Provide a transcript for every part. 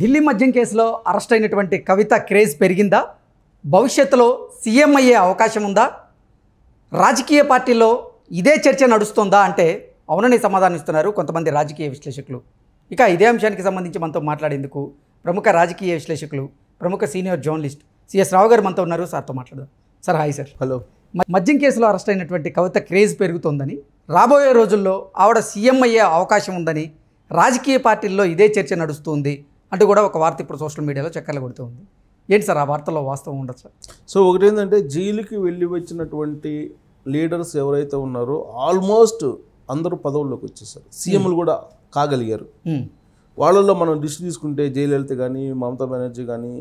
ఢిల్లీ మద్యం కేసులో అరెస్ట్ అయినటువంటి కవిత క్రేజ్ పెరిగిందా భవిష్యత్తులో సీఎం అయ్యే అవకాశం ఉందా రాజకీయ పార్టీలో ఇదే చర్చ నడుస్తుందా అంటే అవునని సమాధానిస్తున్నారు కొంతమంది రాజకీయ విశ్లేషకులు ఇక ఇదే అంశానికి సంబంధించి మనతో మాట్లాడేందుకు ప్రముఖ రాజకీయ విశ్లేషకులు ప్రముఖ సీనియర్ జర్నలిస్ట్ సిఎస్ రావు గారు మనతో ఉన్నారు సార్తో మాట్లాడదాం సార్ హాయ్ సార్ హలో మద్యం కేసులో అరెస్ట్ అయినటువంటి కవిత క్రేజ్ పెరుగుతోందని రాబోయే రోజుల్లో ఆవిడ సీఎం అయ్యే అవకాశం ఉందని రాజకీయ పార్టీల్లో ఇదే చర్చ నడుస్తుంది అంటూ కూడా ఒక వార్త ఇప్పుడు సోషల్ మీడియాలో చక్కర్లు కొడుతూ ఉంది ఏంటి సార్ ఆ వార్తలో వాస్తవం ఉండొచ్చు సో ఒకటి ఏంటంటే జైలుకి వెళ్ళి వచ్చినటువంటి లీడర్స్ ఎవరైతే ఉన్నారో ఆల్మోస్ట్ అందరూ పదవుల్లోకి వచ్చేసారు సీఎంలు కూడా కాగలిగారు వాళ్ళల్లో మనం డిష్ తీసుకుంటే జయలలిత కానీ మమతా బెనర్జీ కానీ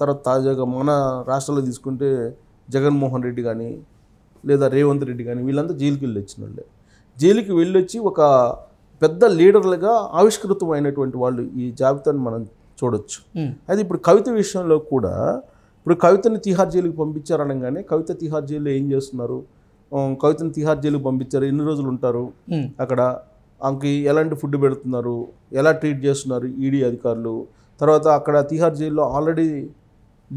తర్వాత తాజాగా మన రాష్ట్రాల్లో తీసుకుంటే జగన్మోహన్ రెడ్డి కానీ లేదా రేవంత్ రెడ్డి కానీ వీళ్ళంతా జైలుకి వెళ్ళి వచ్చిన వాళ్ళే జైలుకి వెళ్ళొచ్చి ఒక పెద్ద లీడర్లుగా ఆవిష్కృతమైనటువంటి వాళ్ళు ఈ జాబితాను మనం చూడొచ్చు అది ఇప్పుడు కవిత విషయంలో కూడా ఇప్పుడు కవితని తిహార్ జైలుకి పంపించారనగానే కవిత తిహార్ జైలు ఏం చేస్తున్నారు కవితను తిహార్ జైలుకి పంపించారు ఎన్ని రోజులు ఉంటారు అక్కడ ఆమెకి ఎలాంటి ఫుడ్ పెడుతున్నారు ఎలా ట్రీట్ చేస్తున్నారు ఈడీ అధికారులు తర్వాత అక్కడ తిహార్ జైల్లో ఆల్రెడీ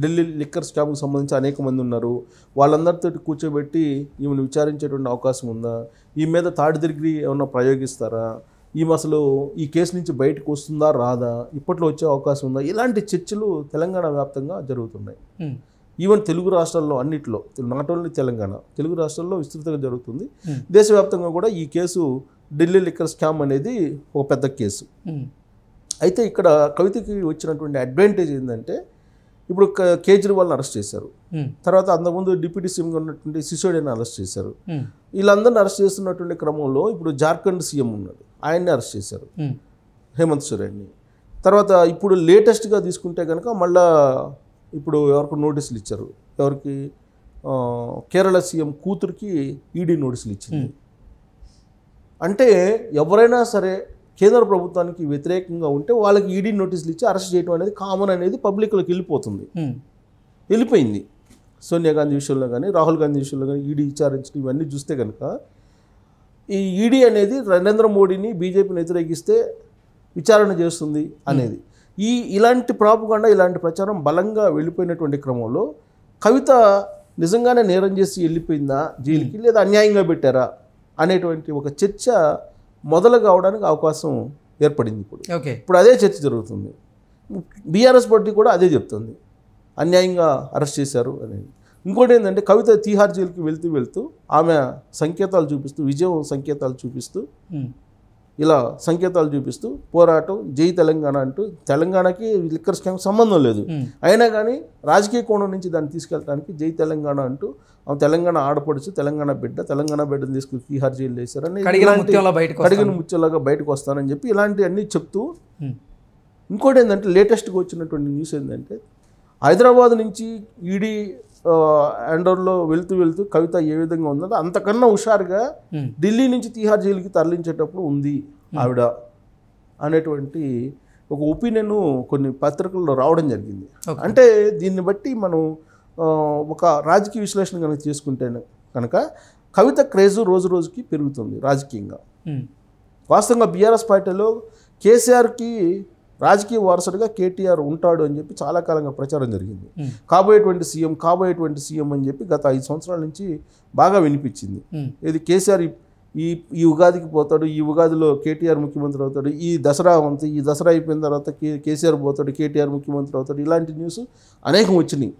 ఢిల్లీ లిక్కర్ స్టామ్కి సంబంధించి అనేక మంది ఉన్నారు వాళ్ళందరితో కూర్చోబెట్టి ఈమెను విచారించేటువంటి అవకాశం ఉందా ఈ మీద థర్డ్ డిగ్రీ ఏమన్నా ప్రయోగిస్తారా ఈమె అసలు ఈ కేసు నుంచి బయటకు వస్తుందా రాదా ఇప్పట్లో వచ్చే అవకాశం ఉందా ఇలాంటి చర్చలు తెలంగాణ వ్యాప్తంగా జరుగుతున్నాయి ఈవెన్ తెలుగు రాష్ట్రాల్లో అన్నిట్లో నాట్ ఓన్లీ తెలంగాణ తెలుగు రాష్ట్రాల్లో విస్తృతంగా జరుగుతుంది దేశవ్యాప్తంగా కూడా ఈ కేసు ఢిల్లీ లిక్కర్ స్కామ్ అనేది ఒక పెద్ద కేసు అయితే ఇక్కడ కవితకి వచ్చినటువంటి అడ్వాంటేజ్ ఏంటంటే ఇప్పుడు కేజ్రీవాల్ని అరెస్ట్ చేశారు తర్వాత అంతకుముందు డిప్యూటీ సీఎంగా ఉన్నటువంటి సిసోడియాని అరెస్ట్ చేశారు వీళ్ళందరిని అరెస్ట్ చేస్తున్నటువంటి క్రమంలో ఇప్పుడు జార్ఖండ్ సీఎం ఉన్నాడు ఆయన్ని అరెస్ట్ చేశారు హేమంత్ సోరెన్ని తర్వాత ఇప్పుడు లేటెస్ట్గా తీసుకుంటే కనుక మళ్ళా ఇప్పుడు ఎవరికి నోటీసులు ఇచ్చారు ఎవరికి కేరళ సీఎం కూతురికి ఈడీ నోటీసులు ఇచ్చింది అంటే ఎవరైనా సరే కేంద్ర ప్రభుత్వానికి వ్యతిరేకంగా ఉంటే వాళ్ళకి ఈడీ నోటీసులు ఇచ్చి అరెస్ట్ చేయడం అనేది కామన్ అనేది పబ్లిక్లోకి వెళ్ళిపోతుంది వెళ్ళిపోయింది సోనియా గాంధీ విషయంలో కానీ రాహుల్ గాంధీ విషయంలో కానీ ఈడీ విచారించడం ఇవన్నీ చూస్తే కనుక ఈ ఈడీ అనేది నరేంద్ర మోడీని బీజేపీని వ్యతిరేకిస్తే విచారణ చేస్తుంది అనేది ఈ ఇలాంటి ప్రాపుకుండా ఇలాంటి ప్రచారం బలంగా వెళ్ళిపోయినటువంటి క్రమంలో కవిత నిజంగానే నేరం చేసి వెళ్ళిపోయిందా జైలుకి లేదా అన్యాయంగా పెట్టారా అనేటువంటి ఒక చర్చ మొదలు కావడానికి అవకాశం ఏర్పడింది ఇప్పుడు ఓకే ఇప్పుడు అదే చర్చ జరుగుతుంది బీఆర్ఎస్ పార్టీ కూడా అదే చెప్తుంది అన్యాయంగా అరెస్ట్ చేశారు అనేది ఇంకోటి ఏంటంటే కవిత తీహార్ జైలుకి వెళ్తూ వెళ్తూ ఆమె సంకేతాలు చూపిస్తూ విజయం సంకేతాలు చూపిస్తూ ఇలా సంకేతాలు చూపిస్తూ పోరాటం జై తెలంగాణ అంటూ తెలంగాణకి లిక్కర్ స్కామ్ సంబంధం లేదు అయినా కానీ రాజకీయ కోణం నుంచి దాన్ని తీసుకెళ్ళడానికి జై తెలంగాణ అంటూ ఆమె తెలంగాణ ఆడపడుచు తెలంగాణ బిడ్డ తెలంగాణ బిడ్డను తీసుకుని తీహార్ జైలు వేశారని కడిగిన ముత్యంలాగా బయటకు వస్తానని చెప్పి ఇలాంటివన్నీ చెప్తూ ఇంకోటి ఏంటంటే లేటెస్ట్గా వచ్చినటువంటి న్యూస్ ఏంటంటే హైదరాబాద్ నుంచి ఈడీ అండోర్లో వెళ్తూ వెళ్తూ కవిత ఏ విధంగా ఉందో అంతకన్నా హుషారుగా hmm. ఢిల్లీ నుంచి తీహార్ జైలుకి తరలించేటప్పుడు ఉంది hmm. ఆవిడ అనేటువంటి ఒక ఒపీనియన్ కొన్ని పత్రికల్లో రావడం జరిగింది అంటే దీన్ని బట్టి మనం ఒక రాజకీయ విశ్లేషణ కనుక చేసుకుంటే కనుక కవిత క్రేజు రోజు రోజుకి పెరుగుతుంది రాజకీయంగా hmm. వాస్తవంగా బీఆర్ఎస్ పార్టీలో కేసీఆర్కి రాజకీయ వారసుడిగా కేటీఆర్ ఉంటాడు అని చెప్పి చాలా కాలంగా ప్రచారం జరిగింది కాబోయేటువంటి సీఎం కాబోయేటువంటి సీఎం అని చెప్పి గత ఐదు సంవత్సరాల నుంచి బాగా వినిపించింది ఇది కేసీఆర్ ఈ ఈ ఉగాదికి పోతాడు ఈ ఉగాదిలో కేటీఆర్ ముఖ్యమంత్రి అవుతాడు ఈ దసరా అంతా ఈ దసరా అయిపోయిన తర్వాత కే కేసీఆర్ పోతాడు కేటీఆర్ ముఖ్యమంత్రి అవుతాడు ఇలాంటి న్యూస్ అనేకం వచ్చినాయి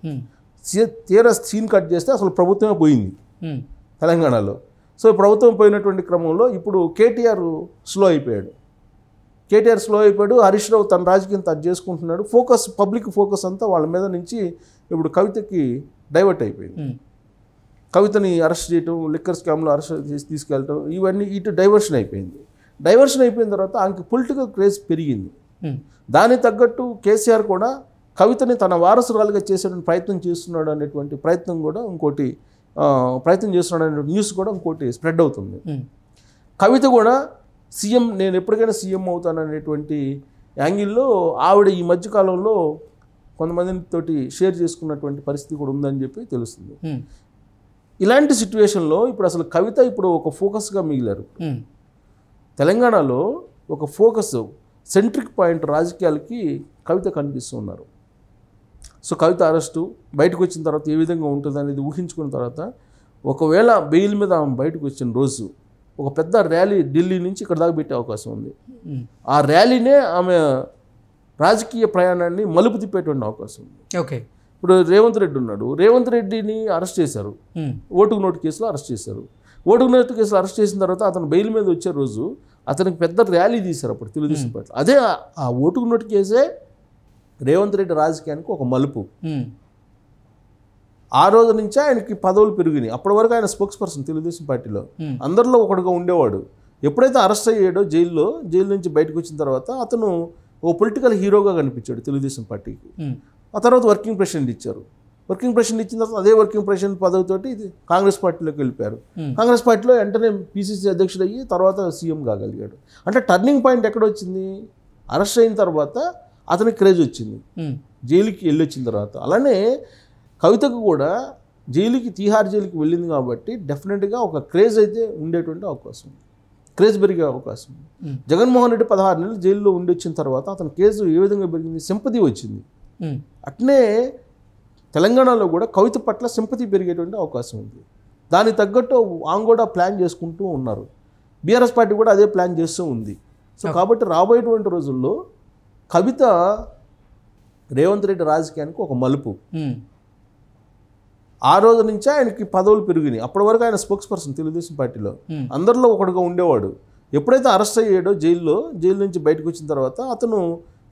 తీరా సీన్ కట్ చేస్తే అసలు ప్రభుత్వమే పోయింది తెలంగాణలో సో ప్రభుత్వం పోయినటువంటి క్రమంలో ఇప్పుడు కేటీఆర్ స్లో అయిపోయాడు కేటీఆర్ స్లో అయిపోయాడు హరీష్ రావు తన రాజకీయం తను చేసుకుంటున్నాడు ఫోకస్ పబ్లిక్ ఫోకస్ అంతా వాళ్ళ మీద నుంచి ఇప్పుడు కవితకి డైవర్ట్ అయిపోయింది కవితని అరెస్ట్ చేయటం లిక్కర్ స్కామ్లో అరెస్ట్ చేసి తీసుకెళ్ళటం ఇవన్నీ ఇటు డైవర్షన్ అయిపోయింది డైవర్షన్ అయిపోయిన తర్వాత ఆమెకి పొలిటికల్ క్రేజ్ పెరిగింది దానికి తగ్గట్టు కేసీఆర్ కూడా కవితని తన వారసురాలుగా చేసేటువంటి ప్రయత్నం చేస్తున్నాడు అనేటువంటి ప్రయత్నం కూడా ఇంకోటి ప్రయత్నం చేస్తున్నాడు అనే న్యూస్ కూడా ఇంకోటి స్ప్రెడ్ అవుతుంది కవిత కూడా సీఎం నేను ఎప్పటికైనా సీఎం అవుతాననేటువంటి యాంగిల్లో ఆవిడ ఈ మధ్యకాలంలో కొంతమందిని తోటి షేర్ చేసుకున్నటువంటి పరిస్థితి కూడా ఉందని చెప్పి తెలుస్తుంది ఇలాంటి సిచ్యువేషన్లో ఇప్పుడు అసలు కవిత ఇప్పుడు ఒక ఫోకస్గా మిగిలారు తెలంగాణలో ఒక ఫోకస్ సెంట్రిక్ పాయింట్ రాజకీయాలకి కవిత కనిపిస్తున్నారు సో కవిత అరెస్టు బయటకు వచ్చిన తర్వాత ఏ విధంగా ఉంటుంది అనేది ఊహించుకున్న తర్వాత ఒకవేళ బెయిల్ మీద ఆమె బయటకు వచ్చిన రోజు ఒక పెద్ద ర్యాలీ ఢిల్లీ నుంచి ఇక్కడ దాకా పెట్టే అవకాశం ఉంది ఆ ర్యాలీనే ఆమె రాజకీయ ప్రయాణాన్ని మలుపు తిప్పేటువంటి అవకాశం ఉంది ఓకే ఇప్పుడు రేవంత్ రెడ్డి ఉన్నాడు రేవంత్ రెడ్డిని అరెస్ట్ చేశారు ఓటుకు నోటు కేసులో అరెస్ట్ చేశారు ఓటుకు నోటు కేసులో అరెస్ట్ చేసిన తర్వాత అతను బెయిల్ మీద వచ్చే రోజు అతనికి పెద్ద ర్యాలీ తీశారు అప్పుడు తెలుగుదేశం పార్టీ అదే ఆ ఓటుకు నోటు కేసే రేవంత్ రెడ్డి రాజకీయానికి ఒక మలుపు ఆ రోజు నుంచే ఆయనకి పదవులు పెరిగినాయి అప్పటి వరకు ఆయన స్పోక్స్ పర్సన్ తెలుగుదేశం పార్టీలో hmm. అందరిలో ఒకడుగా ఉండేవాడు ఎప్పుడైతే అరెస్ట్ అయ్యాడో జైల్లో జైలు నుంచి బయటకు వచ్చిన తర్వాత అతను ఓ పొలిటికల్ హీరోగా కనిపించాడు తెలుగుదేశం పార్టీకి hmm. ఆ తర్వాత వర్కింగ్ ప్రెసిడెంట్ ఇచ్చారు వర్కింగ్ ప్రెసిడెంట్ ఇచ్చిన తర్వాత అదే వర్కింగ్ ప్రెసిడెంట్ పదవితోటి ఇది కాంగ్రెస్ పార్టీలోకి వెళ్ళిపోయారు hmm. కాంగ్రెస్ పార్టీలో వెంటనే పీసీసీ అధ్యక్షుడు అయ్యి తర్వాత సీఎం కాగలిగాడు అంటే టర్నింగ్ పాయింట్ ఎక్కడ వచ్చింది అరెస్ట్ అయిన తర్వాత అతనికి క్రేజ్ వచ్చింది జైలుకి వెళ్ళి వచ్చిన తర్వాత అలానే కవితకు కూడా జైలుకి తీహార్ జైలుకి వెళ్ళింది కాబట్టి డెఫినెట్గా ఒక క్రేజ్ అయితే ఉండేటువంటి అవకాశం క్రేజ్ పెరిగే అవకాశం జగన్మోహన్ రెడ్డి పదహారు నెలలు జైల్లో ఉండి వచ్చిన తర్వాత అతని కేసు ఏ విధంగా పెరిగింది సింపతి వచ్చింది అట్నే తెలంగాణలో కూడా కవిత పట్ల సింపతి పెరిగేటువంటి అవకాశం ఉంది దానికి తగ్గట్టు ఆమె కూడా ప్లాన్ చేసుకుంటూ ఉన్నారు బీఆర్ఎస్ పార్టీ కూడా అదే ప్లాన్ చేస్తూ ఉంది సో కాబట్టి రాబోయేటువంటి రోజుల్లో కవిత రేవంత్ రెడ్డి రాజకీయానికి ఒక మలుపు ఆ రోజు నుంచే ఆయనకి పదవులు పెరిగినాయి అప్పటి వరకు ఆయన స్పోక్స్ పర్సన్ తెలుగుదేశం పార్టీలో hmm. అందరిలో ఒకడుగా ఉండేవాడు ఎప్పుడైతే అరెస్ట్ అయ్యాడో జైల్లో జైలు నుంచి బయటకు వచ్చిన తర్వాత అతను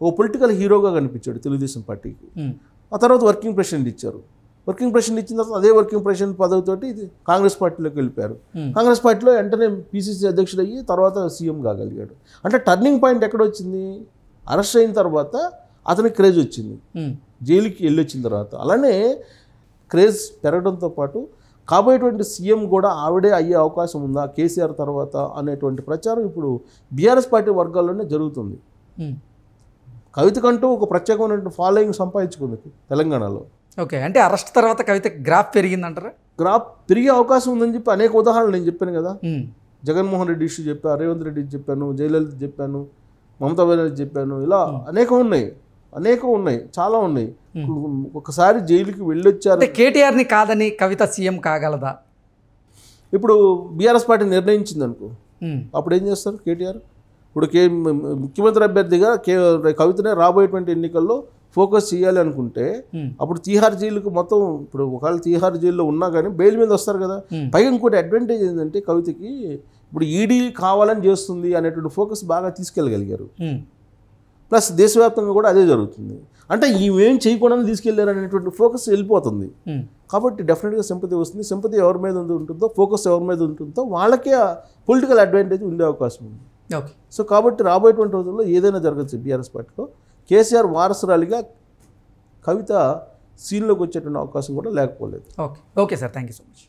ఓ పొలిటికల్ హీరోగా కనిపించాడు తెలుగుదేశం పార్టీకి hmm. ఆ తర్వాత వర్కింగ్ ప్రెసిడెంట్ ఇచ్చారు వర్కింగ్ ప్రెసిడెంట్ ఇచ్చిన తర్వాత అదే వర్కింగ్ ప్రెసిడెంట్ పదవితోటి ఇది కాంగ్రెస్ పార్టీలోకి వెళ్ళిపోయారు hmm. కాంగ్రెస్ పార్టీలో వెంటనే పీసీసీ అధ్యక్షుడు అయ్యి తర్వాత సీఎం కాగలిగాడు అంటే టర్నింగ్ పాయింట్ ఎక్కడ వచ్చింది అరెస్ట్ అయిన తర్వాత అతనికి క్రేజ్ వచ్చింది జైలుకి వెళ్ళి వచ్చిన తర్వాత అలానే క్రేజ్ పెరగడంతో పాటు కాబోయేటువంటి సీఎం కూడా ఆవిడే అయ్యే అవకాశం ఉందా కేసీఆర్ తర్వాత అనేటువంటి ప్రచారం ఇప్పుడు బీఆర్ఎస్ పార్టీ వర్గాల్లోనే జరుగుతుంది కవితకంటూ ఒక ప్రత్యేకమైనటువంటి ఫాలోయింగ్ సంపాదించుకుంది తెలంగాణలో ఓకే అంటే అరెస్ట్ తర్వాత కవిత గ్రాఫ్ పెరిగిందంటారా గ్రాఫ్ పెరిగే అవకాశం ఉందని చెప్పి అనేక ఉదాహరణలు నేను చెప్పాను కదా జగన్మోహన్ రెడ్డి ఇష్యూ చెప్పాను రేవంత్ రెడ్డి చెప్పాను జయలలిత చెప్పాను మమతా బెనర్జీ చెప్పాను ఇలా అనేకం ఉన్నాయి అనేకం ఉన్నాయి చాలా ఉన్నాయి ఒకసారి జైలుకి వెళ్ళొచ్చారు కేటీఆర్ని కాదని కవిత సీఎం కాగలదా ఇప్పుడు బీఆర్ఎస్ పార్టీ నిర్ణయించింది అనుకో అప్పుడు ఏం చేస్తారు కేటీఆర్ ఇప్పుడు కే ముఖ్యమంత్రి అభ్యర్థిగా కే కవితనే రాబోయేటువంటి ఎన్నికల్లో ఫోకస్ చేయాలి అనుకుంటే అప్పుడు తీహార్ జైలుకు మొత్తం ఇప్పుడు ఒకవేళ తీహార్ జైల్లో ఉన్నా కానీ బెయిల్ మీద వస్తారు కదా పైగా ఇంకోటి అడ్వాంటేజ్ ఏంటంటే కవితకి ఇప్పుడు ఈడీ కావాలని చేస్తుంది అనేటువంటి ఫోకస్ బాగా తీసుకెళ్ళగలిగారు ప్లస్ దేశవ్యాప్తంగా కూడా అదే జరుగుతుంది అంటే ఇవేం చేయకుండానే తీసుకెళ్లారు అనేటువంటి ఫోకస్ వెళ్ళిపోతుంది hmm. కాబట్టి డెఫినెట్గా సింపతి వస్తుంది సింపతి ఎవరి మీద ఉంటుందో ఫోకస్ ఎవరి మీద ఉంటుందో వాళ్ళకే పొలిటికల్ అడ్వాంటేజ్ ఉండే అవకాశం ఉంది ఓకే సో కాబట్టి రాబోయేటువంటి రోజుల్లో ఏదైనా జరగచ్చు బీఆర్ఎస్ పార్టీలో కేసీఆర్ వారసురాలిగా కవిత సీన్లోకి వచ్చేటువంటి అవకాశం కూడా లేకపోలేదు okay okay sir thank you so much